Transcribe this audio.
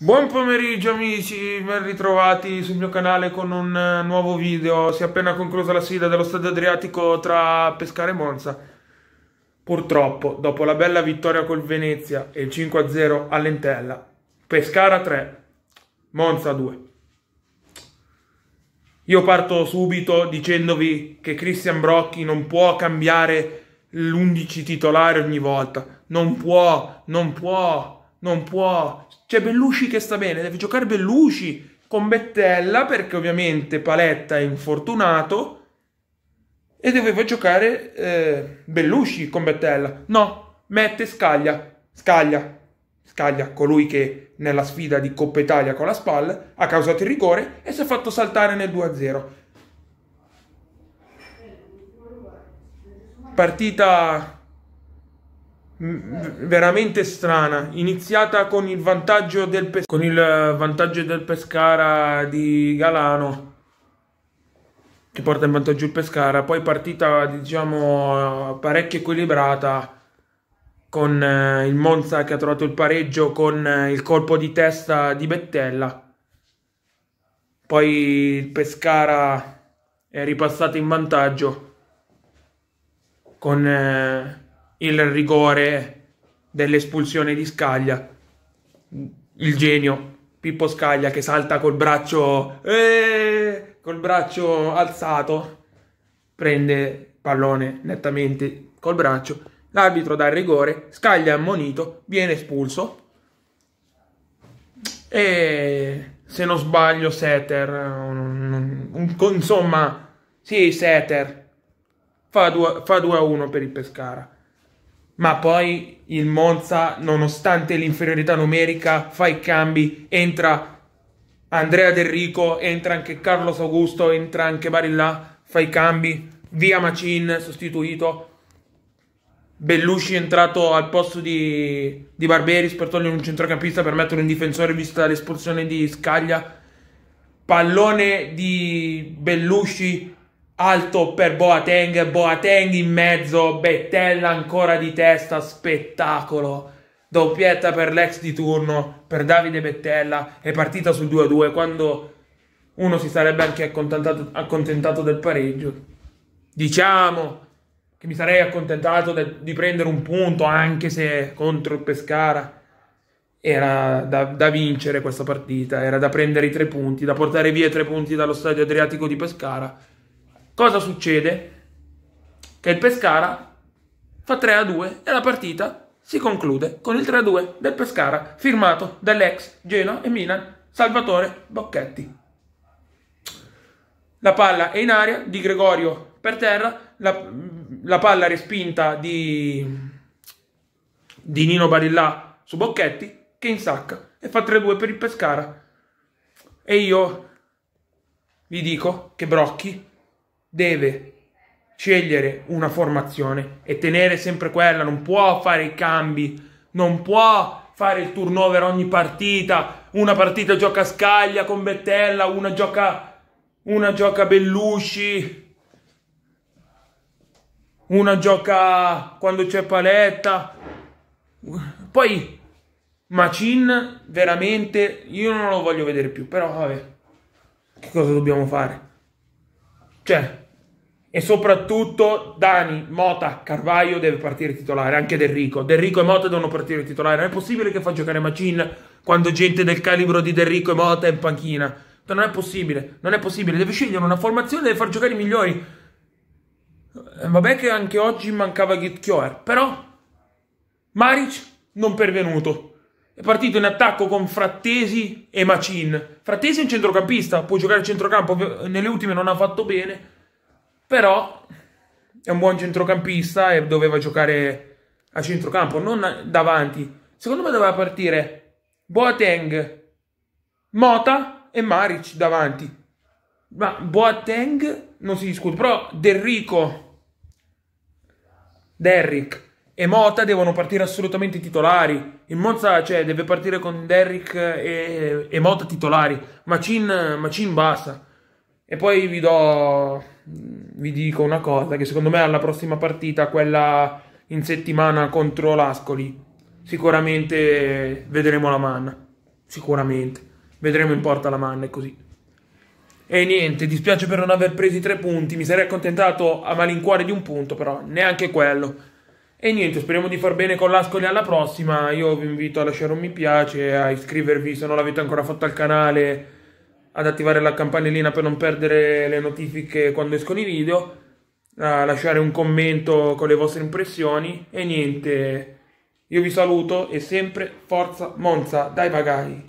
Buon pomeriggio amici, ben ritrovati sul mio canale con un eh, nuovo video. Si è appena conclusa la sfida dello Stadio Adriatico tra Pescara e Monza. Purtroppo, dopo la bella vittoria col Venezia e il 5-0 all'Entella, Pescara 3, Monza 2. Io parto subito dicendovi che Christian Brocchi non può cambiare l'11 titolare ogni volta. Non può, non può non può. C'è cioè, Belluci che sta bene, deve giocare Belluci con Bettella perché ovviamente Paletta è infortunato e doveva giocare eh, Belluci con Bettella. No, mette Scaglia, Scaglia, Scaglia, colui che nella sfida di Coppa Italia con la SPAL ha causato il rigore e si è fatto saltare nel 2-0. Partita veramente strana iniziata con il vantaggio del, Pes- con il eh, vantaggio del Pescara di Galano che porta in vantaggio il Pescara poi partita diciamo parecchio equilibrata con eh, il Monza che ha trovato il pareggio con eh, il colpo di testa di Bettella poi il Pescara è ripassato in vantaggio con eh, il rigore dell'espulsione di Scaglia, il genio Pippo Scaglia che salta col braccio, eh, col braccio alzato, prende pallone nettamente col braccio, l'arbitro dà il rigore, Scaglia ammonito, viene espulso e se non sbaglio Setter, insomma, sì Setter, fa 2 a 1 per il Pescara ma poi il Monza, nonostante l'inferiorità numerica, fa i cambi, entra Andrea Del Rico, entra anche Carlos Augusto, entra anche Barilla, fa i cambi, via Macin sostituito, Bellucci è entrato al posto di, di Barberis per togliere un centrocampista per mettere un difensore vista l'espulsione di Scaglia, pallone di Bellucci alto per Boateng, Boateng in mezzo, Bettella ancora di testa, spettacolo. Doppietta per l'ex di turno, per Davide Bettella, è partita sul 2-2 quando uno si sarebbe anche accontentato, accontentato del pareggio. Diciamo che mi sarei accontentato de, di prendere un punto anche se contro il Pescara era da, da, vincere questa partita, era da prendere i tre punti, da portare via i tre punti dallo stadio Adriatico di Pescara Cosa succede? Che il Pescara fa 3 a 2 e la partita si conclude con il 3 a 2 del Pescara, firmato dall'ex Genoa e Milan Salvatore Bocchetti. La palla è in aria di Gregorio per terra, la, la palla respinta di, di Nino Barillà su Bocchetti che insacca e fa 3-2 a per il Pescara. E io vi dico che Brocchi deve scegliere una formazione e tenere sempre quella, non può fare i cambi, non può fare il turnover ogni partita, una partita gioca Scaglia con Bettella, una gioca, una gioca Bellusci, una gioca quando c'è Paletta, poi Macin veramente io non lo voglio vedere più, però vabbè, che cosa dobbiamo fare? Cioè, e soprattutto Dani, Mota, Carvaio deve partire titolare, anche Del Rico. Del Rico e Mota devono partire titolare. Non è possibile che fa giocare Macin quando gente del calibro di Del Rico e Mota è in panchina. Cioè, non è possibile, non è possibile. Deve scegliere una formazione, deve far giocare i migliori. Eh, vabbè che anche oggi mancava Gitchioer, però Maric non pervenuto. È partito in attacco con Frattesi e Macin. Frattesi è un centrocampista, può giocare a centrocampo, nelle ultime non ha fatto bene, però è un buon centrocampista e doveva giocare a centrocampo, non davanti. Secondo me doveva partire Boateng, Mota e Maric davanti. Ma Boateng non si discute, però Derrico, Derrick e Mota devono partire assolutamente i titolari. Il Monza cioè, deve partire con Derrick e, e Mota titolari. Macin, Macin basta. E poi vi do. Vi dico una cosa: che secondo me alla prossima partita, quella in settimana contro l'Ascoli, sicuramente vedremo la manna. Sicuramente vedremo in porta la manna e così. E niente, dispiace per non aver preso i tre punti. Mi sarei accontentato a malincuore di un punto, però neanche quello. E niente, speriamo di far bene con l'Ascoli alla prossima. Io vi invito a lasciare un mi piace, a iscrivervi se non l'avete ancora fatto al canale, ad attivare la campanellina per non perdere le notifiche quando escono i video, a lasciare un commento con le vostre impressioni. E niente, io vi saluto e sempre forza Monza, dai bagai!